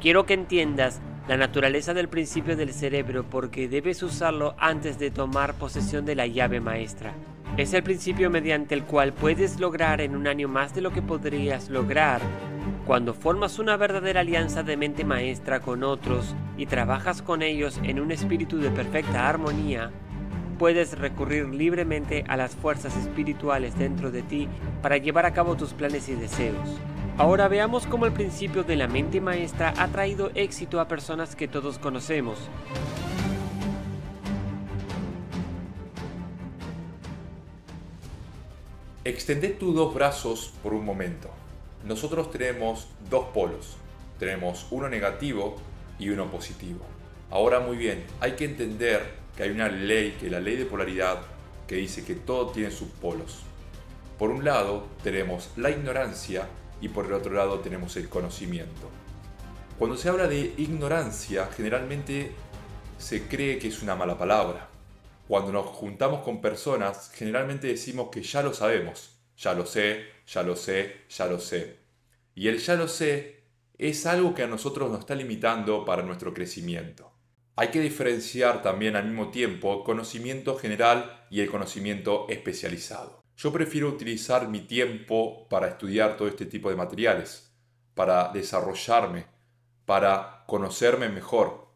Quiero que entiendas la naturaleza del principio del cerebro porque debes usarlo antes de tomar posesión de la llave maestra. Es el principio mediante el cual puedes lograr en un año más de lo que podrías lograr cuando formas una verdadera alianza de mente maestra con otros y trabajas con ellos en un espíritu de perfecta armonía, puedes recurrir libremente a las fuerzas espirituales dentro de ti para llevar a cabo tus planes y deseos. Ahora veamos cómo el principio de la mente maestra ha traído éxito a personas que todos conocemos. Extiende tus dos brazos por un momento. Nosotros tenemos dos polos. Tenemos uno negativo y uno positivo. Ahora muy bien, hay que entender que hay una ley, que es la ley de polaridad, que dice que todo tiene sus polos. Por un lado tenemos la ignorancia y por el otro lado tenemos el conocimiento. Cuando se habla de ignorancia, generalmente se cree que es una mala palabra. Cuando nos juntamos con personas, generalmente decimos que ya lo sabemos. Ya lo sé, ya lo sé, ya lo sé. Y el ya lo sé es algo que a nosotros nos está limitando para nuestro crecimiento. Hay que diferenciar también al mismo tiempo conocimiento general y el conocimiento especializado. Yo prefiero utilizar mi tiempo para estudiar todo este tipo de materiales, para desarrollarme, para conocerme mejor,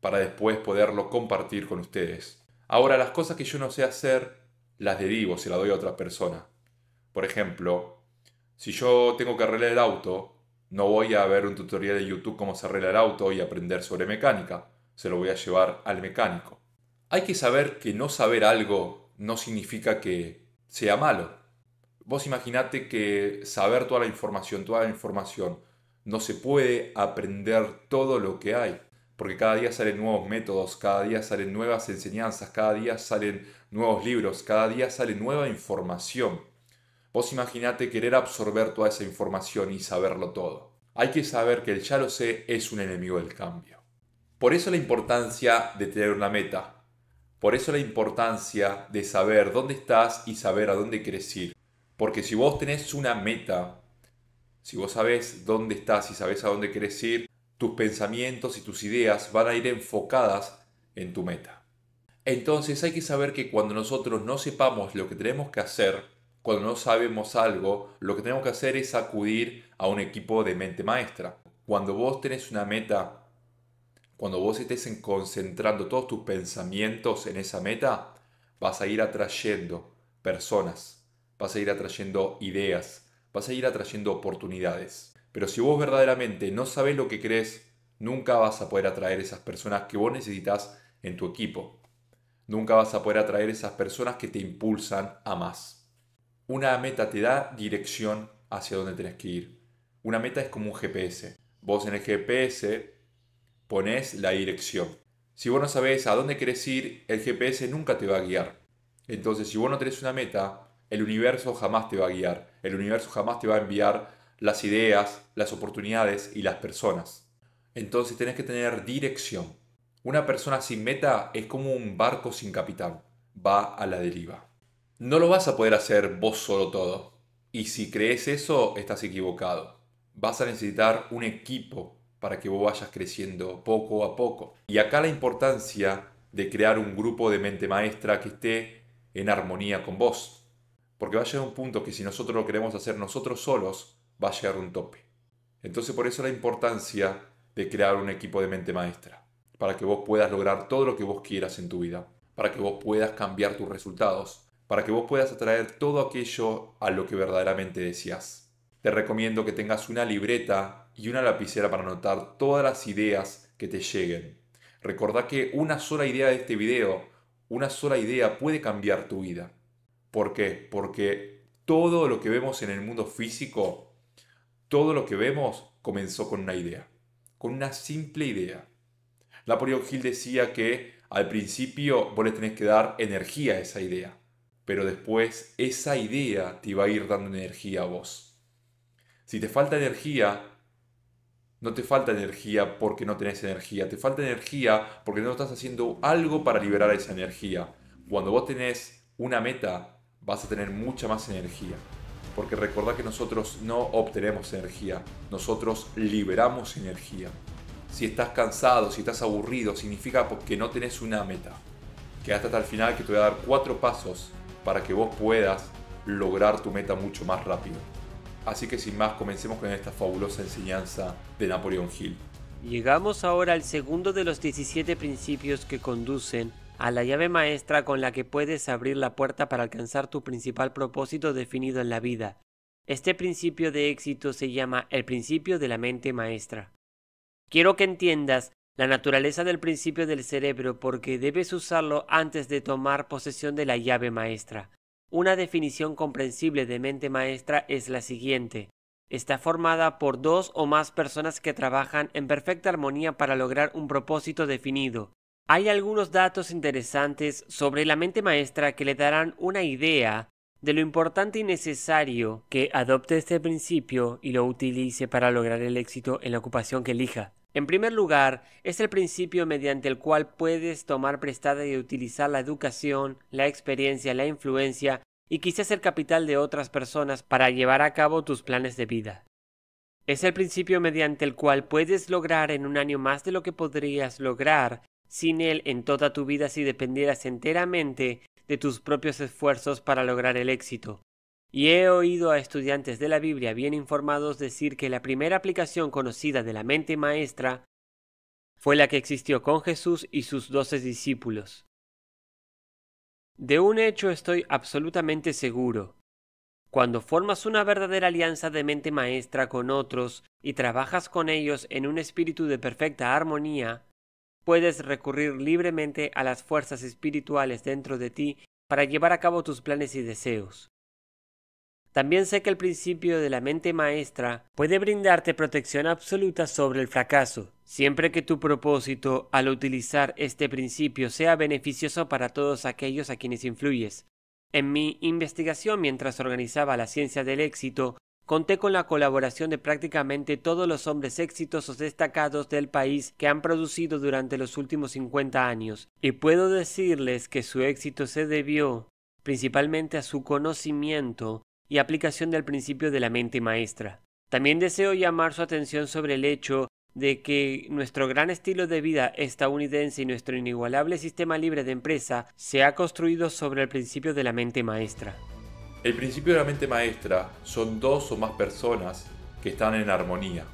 para después poderlo compartir con ustedes. Ahora, las cosas que yo no sé hacer, las derivo, se las doy a otra persona. Por ejemplo, si yo tengo que arreglar el auto, no voy a ver un tutorial de YouTube cómo se arregla el auto y aprender sobre mecánica, se lo voy a llevar al mecánico. Hay que saber que no saber algo no significa que sea malo. Vos imaginate que saber toda la información, toda la información, no se puede aprender todo lo que hay, porque cada día salen nuevos métodos, cada día salen nuevas enseñanzas, cada día salen nuevos libros, cada día sale nueva información. Vos imaginate querer absorber toda esa información y saberlo todo. Hay que saber que el ya lo sé es un enemigo del cambio. Por eso la importancia de tener una meta, por eso la importancia de saber dónde estás y saber a dónde quieres ir. Porque si vos tenés una meta, si vos sabés dónde estás y sabés a dónde querés ir, tus pensamientos y tus ideas van a ir enfocadas en tu meta. Entonces hay que saber que cuando nosotros no sepamos lo que tenemos que hacer, cuando no sabemos algo, lo que tenemos que hacer es acudir a un equipo de mente maestra. Cuando vos tenés una meta cuando vos estés concentrando todos tus pensamientos en esa meta, vas a ir atrayendo personas, vas a ir atrayendo ideas, vas a ir atrayendo oportunidades. Pero si vos verdaderamente no sabes lo que crees, nunca vas a poder atraer esas personas que vos necesitas en tu equipo. Nunca vas a poder atraer esas personas que te impulsan a más. Una meta te da dirección hacia donde tenés que ir. Una meta es como un GPS. Vos en el GPS pones la dirección. Si vos no sabés a dónde querés ir, el GPS nunca te va a guiar. Entonces, si vos no tenés una meta, el universo jamás te va a guiar. El universo jamás te va a enviar las ideas, las oportunidades y las personas. Entonces tenés que tener dirección. Una persona sin meta es como un barco sin capitán. Va a la deriva. No lo vas a poder hacer vos solo todo. Y si crees eso, estás equivocado. Vas a necesitar un equipo para que vos vayas creciendo poco a poco. Y acá la importancia de crear un grupo de mente maestra que esté en armonía con vos. Porque va a llegar un punto que si nosotros lo queremos hacer nosotros solos, va a llegar un tope. Entonces por eso la importancia de crear un equipo de mente maestra, para que vos puedas lograr todo lo que vos quieras en tu vida, para que vos puedas cambiar tus resultados, para que vos puedas atraer todo aquello a lo que verdaderamente deseas. Te recomiendo que tengas una libreta y una lapicera para anotar todas las ideas que te lleguen. Recordá que una sola idea de este video, una sola idea puede cambiar tu vida. ¿Por qué? Porque todo lo que vemos en el mundo físico, todo lo que vemos comenzó con una idea, con una simple idea. La Gil decía que al principio vos le tenés que dar energía a esa idea, pero después esa idea te va a ir dando energía a vos. Si te falta energía, no te falta energía porque no tenés energía, te falta energía porque no estás haciendo algo para liberar esa energía. Cuando vos tenés una meta, vas a tener mucha más energía. Porque recordá que nosotros no obtenemos energía, nosotros liberamos energía. Si estás cansado, si estás aburrido, significa porque no tenés una meta. Quedaste hasta el final que te voy a dar cuatro pasos para que vos puedas lograr tu meta mucho más rápido. Así que sin más, comencemos con esta fabulosa enseñanza de Napoleón Hill. Llegamos ahora al segundo de los 17 principios que conducen a la llave maestra con la que puedes abrir la puerta para alcanzar tu principal propósito definido en la vida. Este principio de éxito se llama el principio de la mente maestra. Quiero que entiendas la naturaleza del principio del cerebro porque debes usarlo antes de tomar posesión de la llave maestra. Una definición comprensible de mente maestra es la siguiente. Está formada por dos o más personas que trabajan en perfecta armonía para lograr un propósito definido. Hay algunos datos interesantes sobre la mente maestra que le darán una idea de lo importante y necesario que adopte este principio y lo utilice para lograr el éxito en la ocupación que elija. En primer lugar, es el principio mediante el cual puedes tomar prestada y utilizar la educación, la experiencia, la influencia y quizás el capital de otras personas para llevar a cabo tus planes de vida. Es el principio mediante el cual puedes lograr en un año más de lo que podrías lograr sin él en toda tu vida si dependieras enteramente de tus propios esfuerzos para lograr el éxito. Y he oído a estudiantes de la Biblia bien informados decir que la primera aplicación conocida de la mente maestra fue la que existió con Jesús y sus doce discípulos. De un hecho estoy absolutamente seguro. Cuando formas una verdadera alianza de mente maestra con otros y trabajas con ellos en un espíritu de perfecta armonía, puedes recurrir libremente a las fuerzas espirituales dentro de ti para llevar a cabo tus planes y deseos. También sé que el principio de la mente maestra puede brindarte protección absoluta sobre el fracaso, siempre que tu propósito al utilizar este principio sea beneficioso para todos aquellos a quienes influyes. En mi investigación mientras organizaba la ciencia del éxito, conté con la colaboración de prácticamente todos los hombres exitosos destacados del país que han producido durante los últimos 50 años, y puedo decirles que su éxito se debió principalmente a su conocimiento y aplicación del principio de la mente maestra. También deseo llamar su atención sobre el hecho de que nuestro gran estilo de vida estadounidense y nuestro inigualable sistema libre de empresa se ha construido sobre el principio de la mente maestra. El principio de la mente maestra son dos o más personas que están en armonía.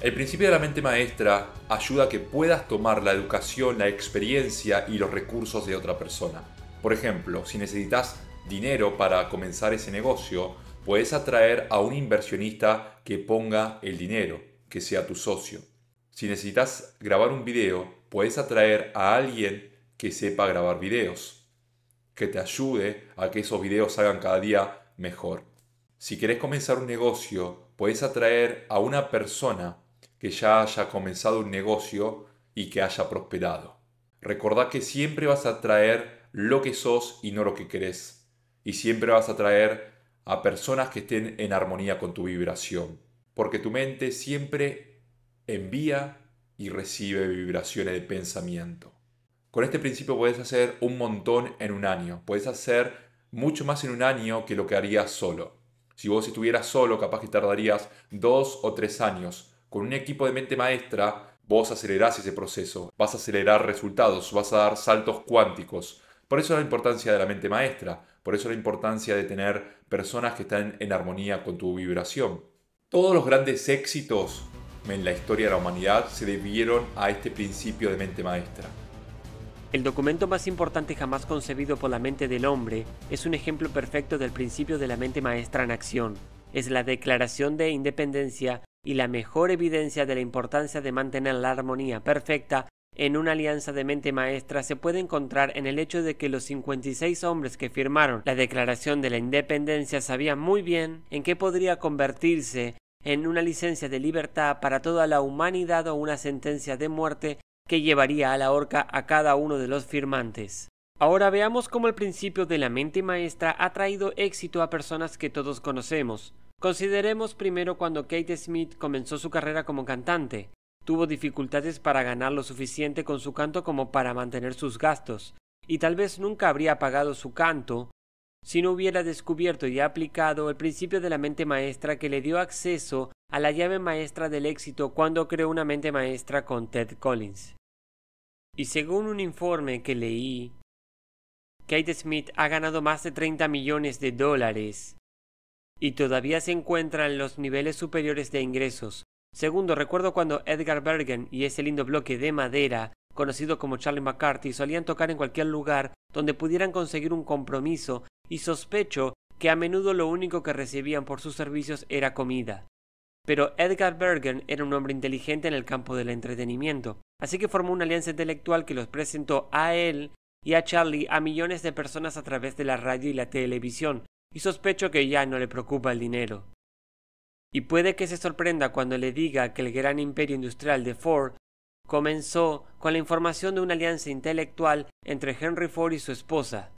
El principio de la mente maestra ayuda a que puedas tomar la educación, la experiencia y los recursos de otra persona. Por ejemplo, si necesitas dinero para comenzar ese negocio, puedes atraer a un inversionista que ponga el dinero, que sea tu socio. Si necesitas grabar un video, puedes atraer a alguien que sepa grabar videos, que te ayude a que esos videos salgan cada día mejor. Si quieres comenzar un negocio, puedes atraer a una persona que ya haya comenzado un negocio y que haya prosperado. recordad que siempre vas a atraer lo que sos y no lo que querés y siempre vas a atraer a personas que estén en armonía con tu vibración, porque tu mente siempre envía y recibe vibraciones de pensamiento. Con este principio puedes hacer un montón en un año, puedes hacer mucho más en un año que lo que harías solo. Si vos estuvieras solo, capaz que tardarías dos o tres años. Con un equipo de mente maestra, vos acelerás ese proceso, vas a acelerar resultados, vas a dar saltos cuánticos. Por eso la importancia de la mente maestra, por eso la importancia de tener personas que están en armonía con tu vibración. Todos los grandes éxitos en la historia de la humanidad se debieron a este principio de mente maestra. El documento más importante jamás concebido por la mente del hombre es un ejemplo perfecto del principio de la mente maestra en acción. Es la Declaración de Independencia y la mejor evidencia de la importancia de mantener la armonía perfecta en una alianza de mente maestra se puede encontrar en el hecho de que los 56 hombres que firmaron la Declaración de la Independencia sabían muy bien en qué podría convertirse en una licencia de libertad para toda la humanidad o una sentencia de muerte que llevaría a la horca a cada uno de los firmantes. Ahora veamos cómo el principio de la mente maestra ha traído éxito a personas que todos conocemos. Consideremos primero cuando Kate Smith comenzó su carrera como cantante. Tuvo dificultades para ganar lo suficiente con su canto como para mantener sus gastos, y tal vez nunca habría pagado su canto si no hubiera descubierto y aplicado el principio de la mente maestra que le dio acceso a la llave maestra del éxito cuando creó una mente maestra con Ted Collins. Y según un informe que leí, Kate Smith ha ganado más de 30 millones de dólares y todavía se encuentra en los niveles superiores de ingresos, Segundo, recuerdo cuando Edgar Bergen y ese lindo bloque de madera, conocido como Charlie McCarthy, solían tocar en cualquier lugar donde pudieran conseguir un compromiso y sospecho que a menudo lo único que recibían por sus servicios era comida. Pero Edgar Bergen era un hombre inteligente en el campo del entretenimiento, así que formó una alianza intelectual que los presentó a él y a Charlie a millones de personas a través de la radio y la televisión, y sospecho que ya no le preocupa el dinero. Y puede que se sorprenda cuando le diga que el gran imperio industrial de Ford comenzó con la información de una alianza intelectual entre Henry Ford y su esposa.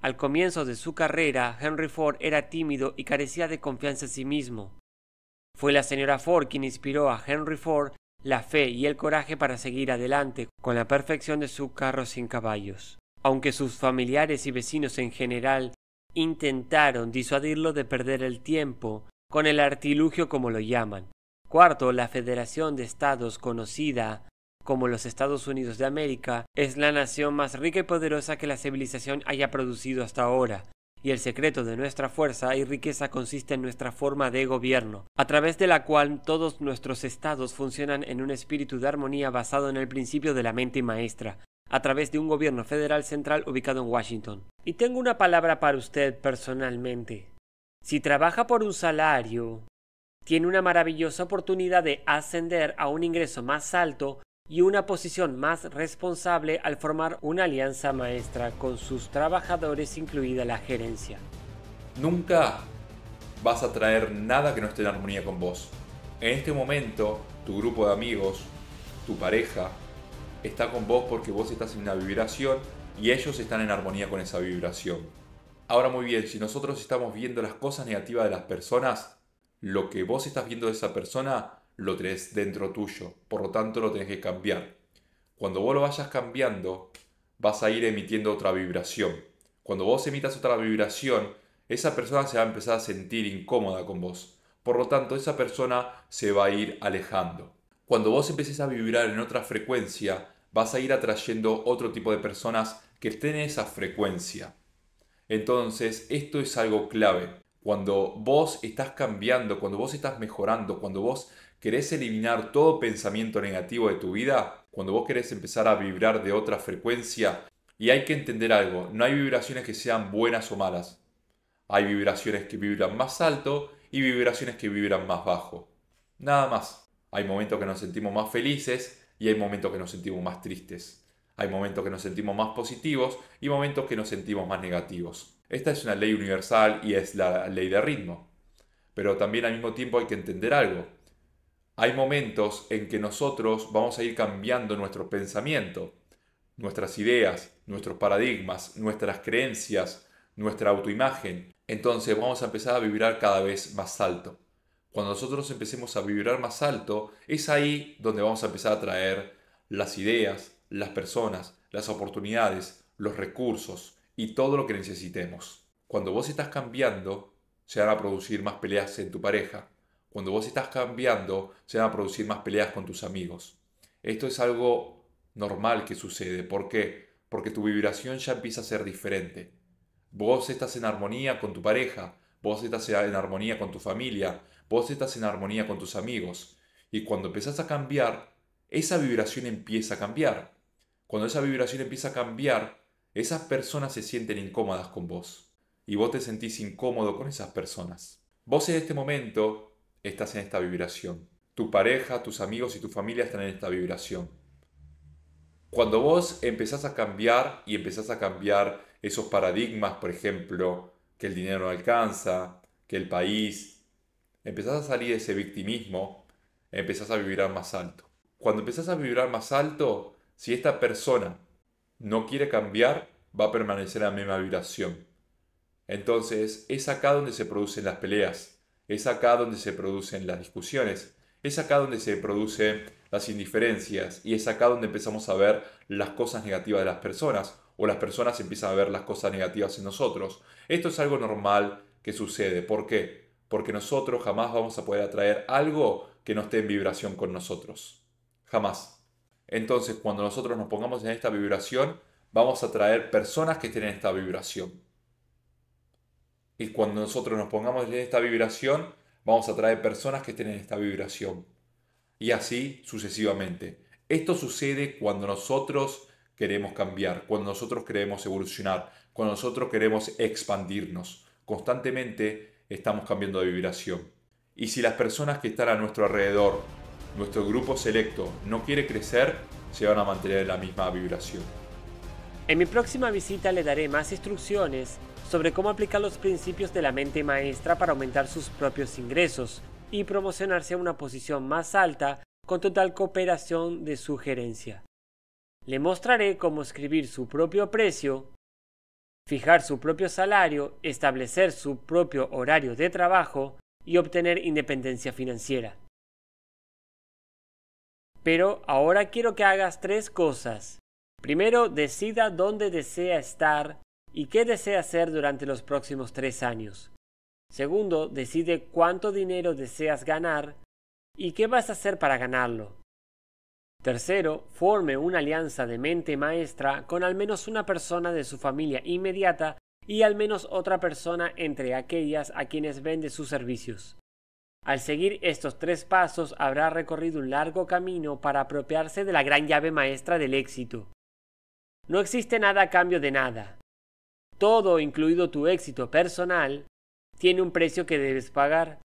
Al comienzo de su carrera, Henry Ford era tímido y carecía de confianza en sí mismo. Fue la señora Ford quien inspiró a Henry Ford la fe y el coraje para seguir adelante con la perfección de su carro sin caballos. Aunque sus familiares y vecinos en general intentaron disuadirlo de perder el tiempo, con el artilugio como lo llaman. Cuarto, la Federación de Estados, conocida como los Estados Unidos de América, es la nación más rica y poderosa que la civilización haya producido hasta ahora. Y el secreto de nuestra fuerza y riqueza consiste en nuestra forma de gobierno, a través de la cual todos nuestros estados funcionan en un espíritu de armonía basado en el principio de la mente maestra, a través de un gobierno federal central ubicado en Washington. Y tengo una palabra para usted personalmente. Si trabaja por un salario, tiene una maravillosa oportunidad de ascender a un ingreso más alto y una posición más responsable al formar una alianza maestra con sus trabajadores, incluida la gerencia. Nunca vas a traer nada que no esté en armonía con vos. En este momento, tu grupo de amigos, tu pareja, está con vos porque vos estás en una vibración y ellos están en armonía con esa vibración. Ahora muy bien, si nosotros estamos viendo las cosas negativas de las personas, lo que vos estás viendo de esa persona lo tenés dentro tuyo, por lo tanto lo tenés que cambiar. Cuando vos lo vayas cambiando, vas a ir emitiendo otra vibración. Cuando vos emitas otra vibración, esa persona se va a empezar a sentir incómoda con vos. Por lo tanto, esa persona se va a ir alejando. Cuando vos empecés a vibrar en otra frecuencia, vas a ir atrayendo otro tipo de personas que estén en esa frecuencia. Entonces, esto es algo clave. Cuando vos estás cambiando, cuando vos estás mejorando, cuando vos querés eliminar todo pensamiento negativo de tu vida, cuando vos querés empezar a vibrar de otra frecuencia, y hay que entender algo, no hay vibraciones que sean buenas o malas. Hay vibraciones que vibran más alto y vibraciones que vibran más bajo. Nada más. Hay momentos que nos sentimos más felices y hay momentos que nos sentimos más tristes. Hay momentos que nos sentimos más positivos y momentos que nos sentimos más negativos. Esta es una ley universal y es la ley de ritmo. Pero también al mismo tiempo hay que entender algo. Hay momentos en que nosotros vamos a ir cambiando nuestro pensamiento, nuestras ideas, nuestros paradigmas, nuestras creencias, nuestra autoimagen. Entonces vamos a empezar a vibrar cada vez más alto. Cuando nosotros empecemos a vibrar más alto, es ahí donde vamos a empezar a traer las ideas, las personas, las oportunidades, los recursos y todo lo que necesitemos. Cuando vos estás cambiando, se van a producir más peleas en tu pareja. Cuando vos estás cambiando, se van a producir más peleas con tus amigos. Esto es algo normal que sucede. ¿Por qué? Porque tu vibración ya empieza a ser diferente. Vos estás en armonía con tu pareja, vos estás en armonía con tu familia, vos estás en armonía con tus amigos. Y cuando empezás a cambiar, esa vibración empieza a cambiar. Cuando esa vibración empieza a cambiar, esas personas se sienten incómodas con vos y vos te sentís incómodo con esas personas. Vos en este momento estás en esta vibración. Tu pareja, tus amigos y tu familia están en esta vibración. Cuando vos empezás a cambiar y empezás a cambiar esos paradigmas, por ejemplo, que el dinero no alcanza, que el país, empezás a salir de ese victimismo, empezás a vibrar más alto. Cuando empezás a vibrar más alto, si esta persona no quiere cambiar, va a permanecer en la misma vibración. Entonces, es acá donde se producen las peleas, es acá donde se producen las discusiones, es acá donde se producen las indiferencias y es acá donde empezamos a ver las cosas negativas de las personas o las personas empiezan a ver las cosas negativas en nosotros. Esto es algo normal que sucede. ¿Por qué? Porque nosotros jamás vamos a poder atraer algo que no esté en vibración con nosotros. Jamás. Entonces, cuando nosotros nos pongamos en esta vibración, vamos a traer personas que tienen en esta vibración. Y cuando nosotros nos pongamos en esta vibración, vamos a traer personas que tienen en esta vibración. Y así sucesivamente. Esto sucede cuando nosotros queremos cambiar, cuando nosotros queremos evolucionar, cuando nosotros queremos expandirnos. Constantemente estamos cambiando de vibración. Y si las personas que están a nuestro alrededor nuestro grupo selecto no quiere crecer, se van a mantener la misma vibración. En mi próxima visita le daré más instrucciones sobre cómo aplicar los principios de la mente maestra para aumentar sus propios ingresos y promocionarse a una posición más alta con total cooperación de su gerencia. Le mostraré cómo escribir su propio precio, fijar su propio salario, establecer su propio horario de trabajo y obtener independencia financiera. Pero ahora quiero que hagas tres cosas. Primero, decida dónde desea estar y qué desea hacer durante los próximos tres años. Segundo, decide cuánto dinero deseas ganar y qué vas a hacer para ganarlo. Tercero, forme una alianza de mente maestra con al menos una persona de su familia inmediata y al menos otra persona entre aquellas a quienes vende sus servicios. Al seguir estos tres pasos habrá recorrido un largo camino para apropiarse de la gran llave maestra del éxito. No existe nada a cambio de nada. Todo, incluido tu éxito personal, tiene un precio que debes pagar,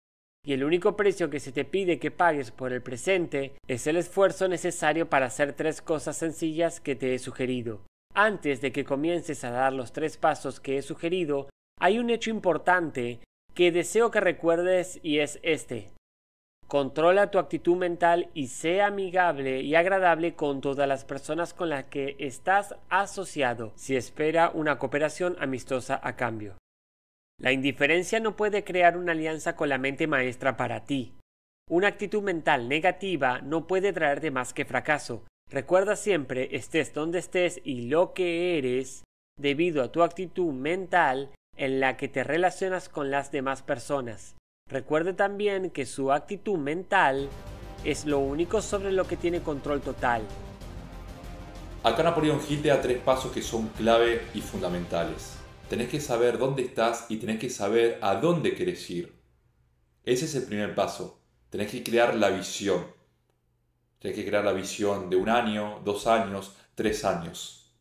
y el único precio que se te pide que pagues por el presente es el esfuerzo necesario para hacer tres cosas sencillas que te he sugerido. Antes de que comiences a dar los tres pasos que he sugerido, hay un hecho importante que deseo que recuerdes y es este. Controla tu actitud mental y sea amigable y agradable con todas las personas con las que estás asociado si espera una cooperación amistosa a cambio. La indiferencia no puede crear una alianza con la mente maestra para ti. Una actitud mental negativa no puede traerte más que fracaso. Recuerda siempre, estés donde estés y lo que eres, debido a tu actitud mental, en la que te relacionas con las demás personas. Recuerde también que su actitud mental es lo único sobre lo que tiene control total. Acá Napoleón Hill te da tres pasos que son clave y fundamentales. Tenés que saber dónde estás y tenés que saber a dónde querés ir. Ese es el primer paso. Tenés que crear la visión. Tenés que crear la visión de un año, dos años, tres años.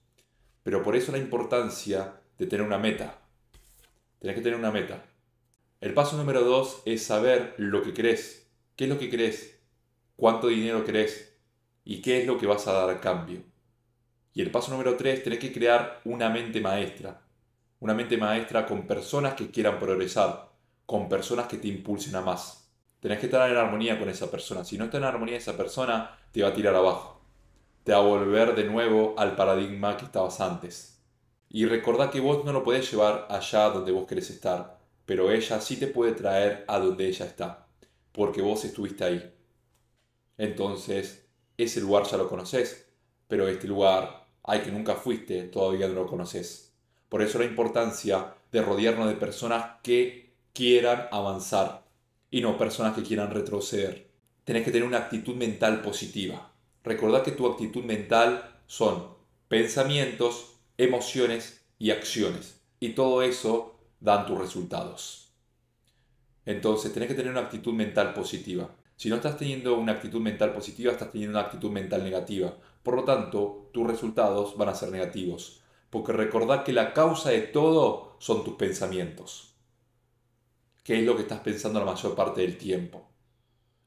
Pero por eso la importancia de tener una meta, Tenés que tener una meta. El paso número dos es saber lo que crees. ¿Qué es lo que crees? ¿Cuánto dinero crees? ¿Y qué es lo que vas a dar a cambio? Y el paso número tres, tenés que crear una mente maestra. Una mente maestra con personas que quieran progresar, con personas que te impulsen a más. Tenés que estar en armonía con esa persona. Si no estás en armonía esa persona, te va a tirar abajo. Te va a volver de nuevo al paradigma que estabas antes y recordad que vos no lo podés llevar allá donde vos querés estar, pero ella sí te puede traer a donde ella está, porque vos estuviste ahí. Entonces, ese lugar ya lo conoces, pero este lugar hay que nunca fuiste todavía no lo conoces. Por eso la importancia de rodearnos de personas que quieran avanzar y no personas que quieran retroceder. Tenés que tener una actitud mental positiva. Recordad que tu actitud mental son pensamientos emociones y acciones. Y todo eso dan tus resultados. Entonces, tenés que tener una actitud mental positiva. Si no estás teniendo una actitud mental positiva, estás teniendo una actitud mental negativa. Por lo tanto, tus resultados van a ser negativos. Porque recordad que la causa de todo son tus pensamientos. ¿Qué es lo que estás pensando la mayor parte del tiempo?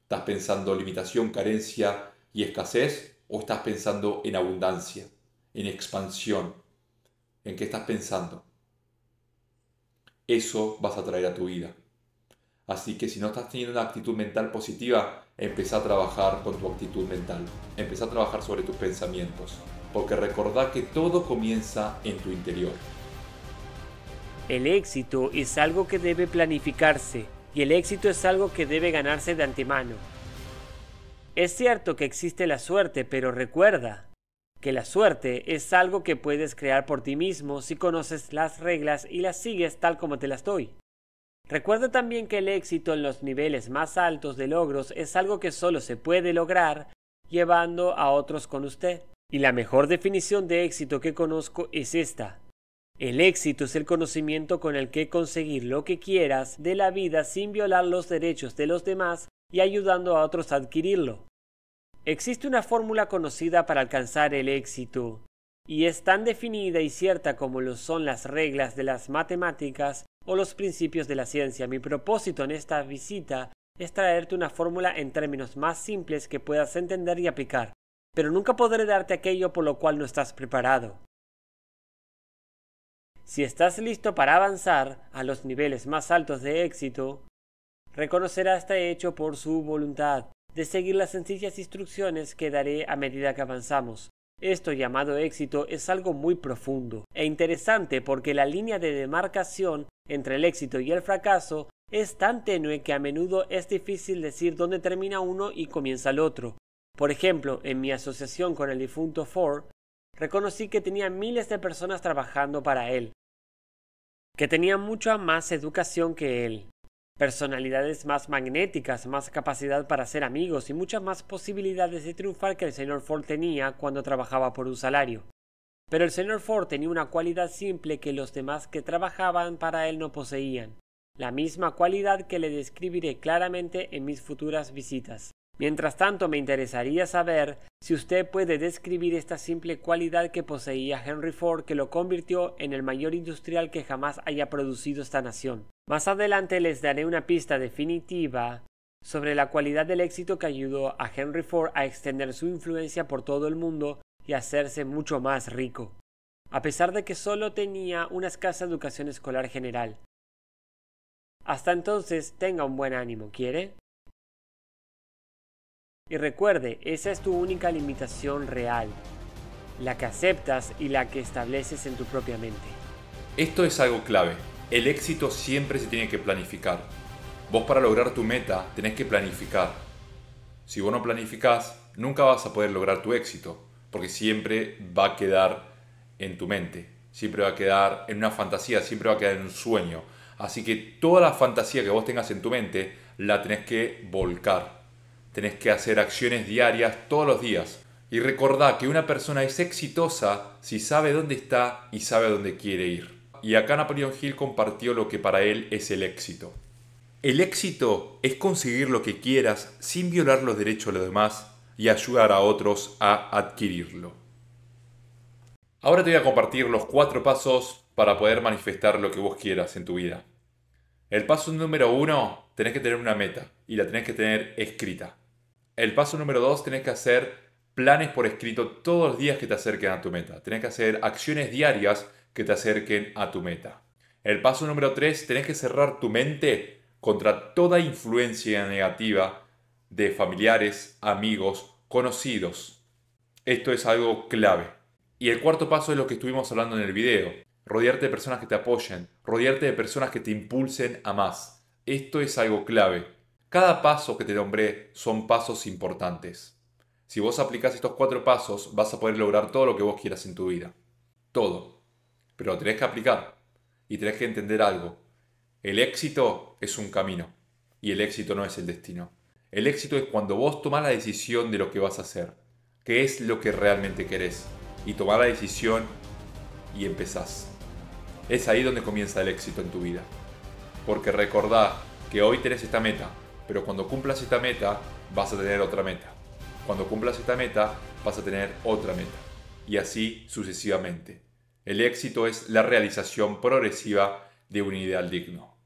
¿Estás pensando limitación, carencia y escasez? ¿O estás pensando en abundancia, en expansión, en qué estás pensando. Eso vas a traer a tu vida. Así que si no estás teniendo una actitud mental positiva, empieza a trabajar con tu actitud mental. Empieza a trabajar sobre tus pensamientos. Porque recordá que todo comienza en tu interior. El éxito es algo que debe planificarse y el éxito es algo que debe ganarse de antemano. Es cierto que existe la suerte, pero recuerda, que la suerte es algo que puedes crear por ti mismo si conoces las reglas y las sigues tal como te las doy. Recuerda también que el éxito en los niveles más altos de logros es algo que solo se puede lograr llevando a otros con usted. Y la mejor definición de éxito que conozco es esta. El éxito es el conocimiento con el que conseguir lo que quieras de la vida sin violar los derechos de los demás y ayudando a otros a adquirirlo. Existe una fórmula conocida para alcanzar el éxito, y es tan definida y cierta como lo son las reglas de las matemáticas o los principios de la ciencia. Mi propósito en esta visita es traerte una fórmula en términos más simples que puedas entender y aplicar, pero nunca podré darte aquello por lo cual no estás preparado. Si estás listo para avanzar a los niveles más altos de éxito, reconocerá este hecho por su voluntad de seguir las sencillas instrucciones que daré a medida que avanzamos. Esto llamado éxito es algo muy profundo e interesante porque la línea de demarcación entre el éxito y el fracaso es tan tenue que a menudo es difícil decir dónde termina uno y comienza el otro. Por ejemplo, en mi asociación con el difunto Ford, reconocí que tenía miles de personas trabajando para él, que tenían mucha más educación que él, personalidades más magnéticas, más capacidad para ser amigos y muchas más posibilidades de triunfar que el señor Ford tenía cuando trabajaba por un salario. Pero el señor Ford tenía una cualidad simple que los demás que trabajaban para él no poseían, la misma cualidad que le describiré claramente en mis futuras visitas. Mientras tanto, me interesaría saber si usted puede describir esta simple cualidad que poseía Henry Ford que lo convirtió en el mayor industrial que jamás haya producido esta nación. Más adelante les daré una pista definitiva sobre la cualidad del éxito que ayudó a Henry Ford a extender su influencia por todo el mundo y hacerse mucho más rico, a pesar de que solo tenía una escasa educación escolar general. Hasta entonces, tenga un buen ánimo, ¿quiere? Y recuerde, esa es tu única limitación real, la que aceptas y la que estableces en tu propia mente. Esto es algo clave. El éxito siempre se tiene que planificar. Vos para lograr tu meta tenés que planificar. Si vos no planificás, nunca vas a poder lograr tu éxito, porque siempre va a quedar en tu mente, siempre va a quedar en una fantasía, siempre va a quedar en un sueño. Así que toda la fantasía que vos tengas en tu mente, la tenés que volcar Tenés que hacer acciones diarias todos los días. Y recordá que una persona es exitosa si sabe dónde está y sabe dónde quiere ir. Y acá Napoleón Hill compartió lo que para él es el éxito. El éxito es conseguir lo que quieras sin violar los derechos de los demás y ayudar a otros a adquirirlo. Ahora te voy a compartir los cuatro pasos para poder manifestar lo que vos quieras en tu vida. El paso número uno, tenés que tener una meta y la tenés que tener escrita. El paso número dos, tenés que hacer planes por escrito todos los días que te acerquen a tu meta. Tienes que hacer acciones diarias que te acerquen a tu meta. El paso número tres, tenés que cerrar tu mente contra toda influencia negativa de familiares, amigos, conocidos. Esto es algo clave. Y el cuarto paso es lo que estuvimos hablando en el video. Rodearte de personas que te apoyen, rodearte de personas que te impulsen a más. Esto es algo clave. Cada paso que te nombré son pasos importantes. Si vos aplicás estos cuatro pasos, vas a poder lograr todo lo que vos quieras en tu vida. Todo. Pero lo tenés que aplicar. Y tenés que entender algo. El éxito es un camino. Y el éxito no es el destino. El éxito es cuando vos tomás la decisión de lo que vas a hacer. ¿Qué es lo que realmente querés? Y tomás la decisión y empezás. Es ahí donde comienza el éxito en tu vida. Porque recordá que hoy tenés esta meta, pero cuando cumplas esta meta, vas a tener otra meta. Cuando cumplas esta meta, vas a tener otra meta. Y así sucesivamente. El éxito es la realización progresiva de un ideal digno.